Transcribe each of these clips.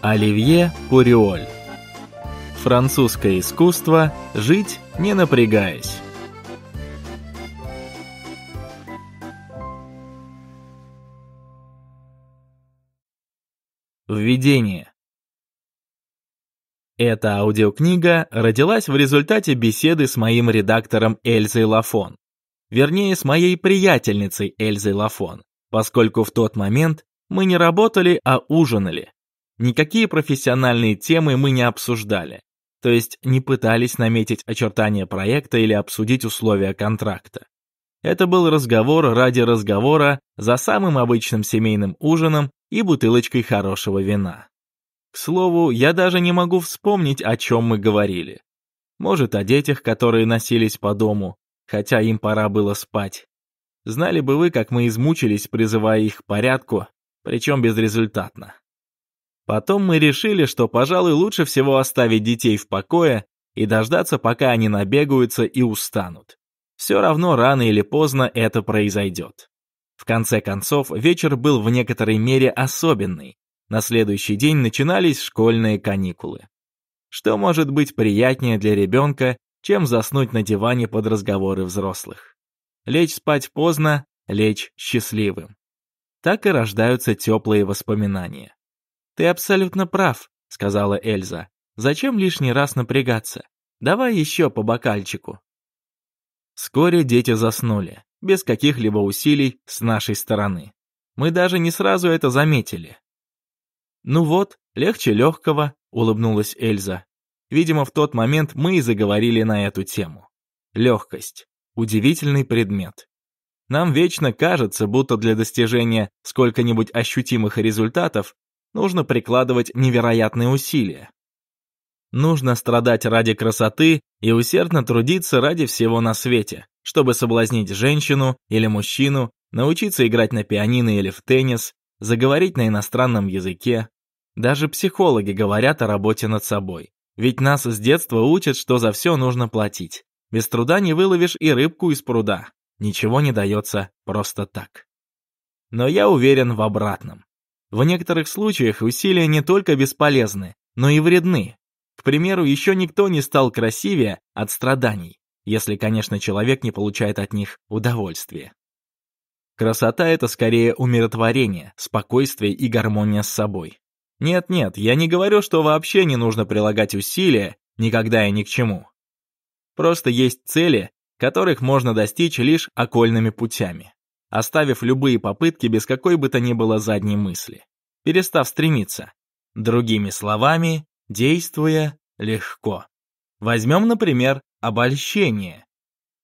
Оливье Пуриоль. Французское искусство жить не напрягаясь. Введение. Эта аудиокнига родилась в результате беседы с моим редактором Эльзой Лафон. Вернее, с моей приятельницей Эльзой Лафон, поскольку в тот момент мы не работали, а ужинали. Никакие профессиональные темы мы не обсуждали, то есть не пытались наметить очертания проекта или обсудить условия контракта. Это был разговор ради разговора за самым обычным семейным ужином и бутылочкой хорошего вина. К слову, я даже не могу вспомнить, о чем мы говорили. Может, о детях, которые носились по дому, хотя им пора было спать. Знали бы вы, как мы измучились, призывая их к порядку, причем безрезультатно. Потом мы решили, что, пожалуй, лучше всего оставить детей в покое и дождаться, пока они набегаются и устанут. Все равно рано или поздно это произойдет. В конце концов, вечер был в некоторой мере особенный. На следующий день начинались школьные каникулы. Что может быть приятнее для ребенка, чем заснуть на диване под разговоры взрослых? Лечь спать поздно, лечь счастливым. Так и рождаются теплые воспоминания. «Ты абсолютно прав», — сказала Эльза. «Зачем лишний раз напрягаться? Давай еще по бокальчику». Вскоре дети заснули, без каких-либо усилий с нашей стороны. Мы даже не сразу это заметили. «Ну вот, легче легкого», — улыбнулась Эльза. Видимо, в тот момент мы и заговорили на эту тему. Легкость. Удивительный предмет. Нам вечно кажется, будто для достижения сколько-нибудь ощутимых результатов нужно прикладывать невероятные усилия. Нужно страдать ради красоты и усердно трудиться ради всего на свете, чтобы соблазнить женщину или мужчину, научиться играть на пианино или в теннис, заговорить на иностранном языке. Даже психологи говорят о работе над собой. Ведь нас с детства учат, что за все нужно платить. Без труда не выловишь и рыбку из пруда. Ничего не дается просто так. Но я уверен в обратном. В некоторых случаях усилия не только бесполезны, но и вредны. К примеру, еще никто не стал красивее от страданий, если, конечно, человек не получает от них удовольствия. Красота — это скорее умиротворение, спокойствие и гармония с собой. Нет-нет, я не говорю, что вообще не нужно прилагать усилия, никогда и ни к чему. Просто есть цели, которых можно достичь лишь окольными путями оставив любые попытки без какой бы то ни было задней мысли, перестав стремиться. Другими словами, действуя легко. Возьмем, например, обольщение.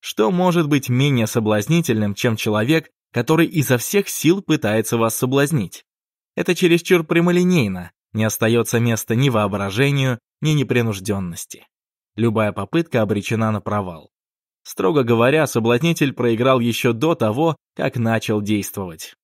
Что может быть менее соблазнительным, чем человек, который изо всех сил пытается вас соблазнить? Это чересчур прямолинейно, не остается места ни воображению, ни непринужденности. Любая попытка обречена на провал. Строго говоря, соблазнитель проиграл еще до того, как начал действовать.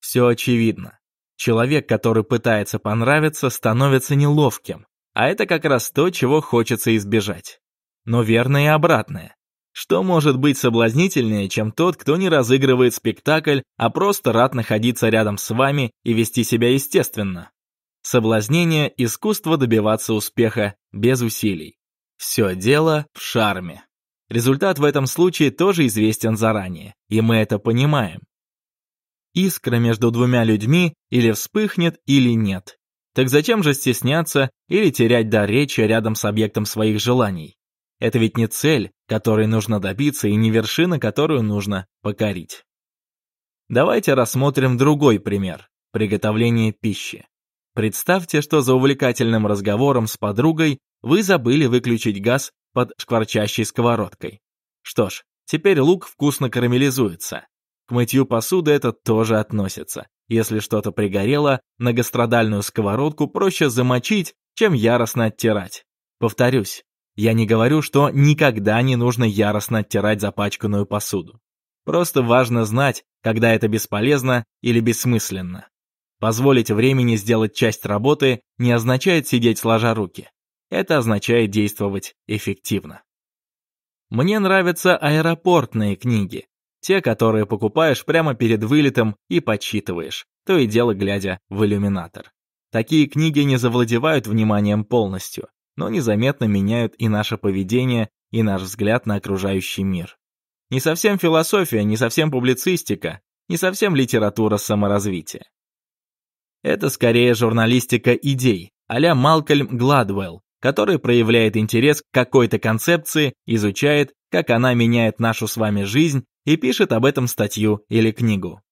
Все очевидно. Человек, который пытается понравиться, становится неловким, а это как раз то, чего хочется избежать. Но верно и обратное. Что может быть соблазнительнее, чем тот, кто не разыгрывает спектакль, а просто рад находиться рядом с вами и вести себя естественно? Соблазнение – искусство добиваться успеха без усилий. Все дело в шарме. Результат в этом случае тоже известен заранее, и мы это понимаем. Искра между двумя людьми или вспыхнет, или нет. Так зачем же стесняться или терять дар речи рядом с объектом своих желаний? Это ведь не цель, которой нужно добиться, и не вершина, которую нужно покорить. Давайте рассмотрим другой пример – приготовление пищи. Представьте, что за увлекательным разговором с подругой вы забыли выключить газ под шкварчащей сковородкой. Что ж, теперь лук вкусно карамелизуется. К мытью посуды это тоже относится. Если что-то пригорело, многострадальную сковородку проще замочить, чем яростно оттирать. Повторюсь, я не говорю, что никогда не нужно яростно оттирать запачканную посуду. Просто важно знать, когда это бесполезно или бессмысленно. Позволить времени сделать часть работы не означает сидеть сложа руки. Это означает действовать эффективно. Мне нравятся аэропортные книги, те, которые покупаешь прямо перед вылетом и подсчитываешь, то и дело глядя в иллюминатор. Такие книги не завладевают вниманием полностью, но незаметно меняют и наше поведение, и наш взгляд на окружающий мир. Не совсем философия, не совсем публицистика, не совсем литература саморазвития. Это скорее журналистика идей, а-ля Малкольм Гладвелл который проявляет интерес к какой-то концепции, изучает, как она меняет нашу с вами жизнь и пишет об этом статью или книгу.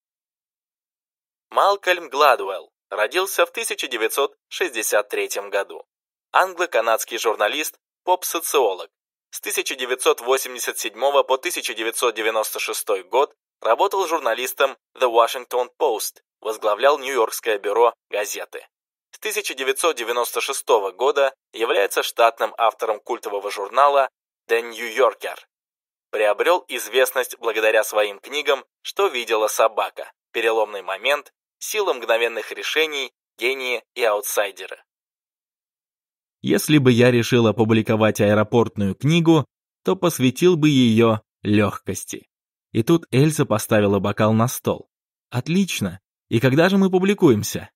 Малкольм Гладуэлл родился в 1963 году. Англо-канадский журналист, поп-социолог. С 1987 по 1996 год работал журналистом The Washington Post, возглавлял Нью-Йоркское бюро газеты. С 1996 года является штатным автором культового журнала «The New Yorker». Приобрел известность благодаря своим книгам «Что видела собака», «Переломный момент», «Сила мгновенных решений», «Гении и аутсайдеры». Если бы я решил опубликовать аэропортную книгу, то посвятил бы ее легкости. И тут Эльза поставила бокал на стол. «Отлично! И когда же мы публикуемся?»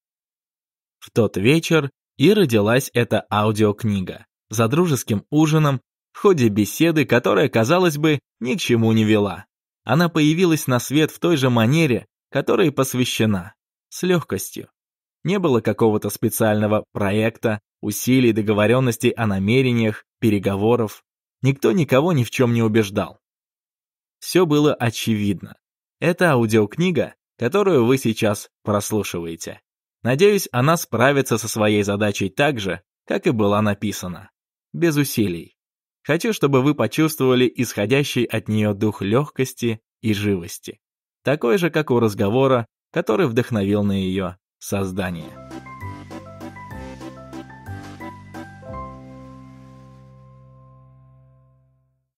В тот вечер и родилась эта аудиокнига. За дружеским ужином, в ходе беседы, которая, казалось бы, ни к чему не вела. Она появилась на свет в той же манере, которой посвящена, с легкостью. Не было какого-то специального проекта, усилий, договоренностей о намерениях, переговоров. Никто никого ни в чем не убеждал. Все было очевидно. Это аудиокнига, которую вы сейчас прослушиваете. Надеюсь, она справится со своей задачей так же, как и была написана. Без усилий. Хочу, чтобы вы почувствовали исходящий от нее дух легкости и живости. Такой же, как у разговора, который вдохновил на ее создание.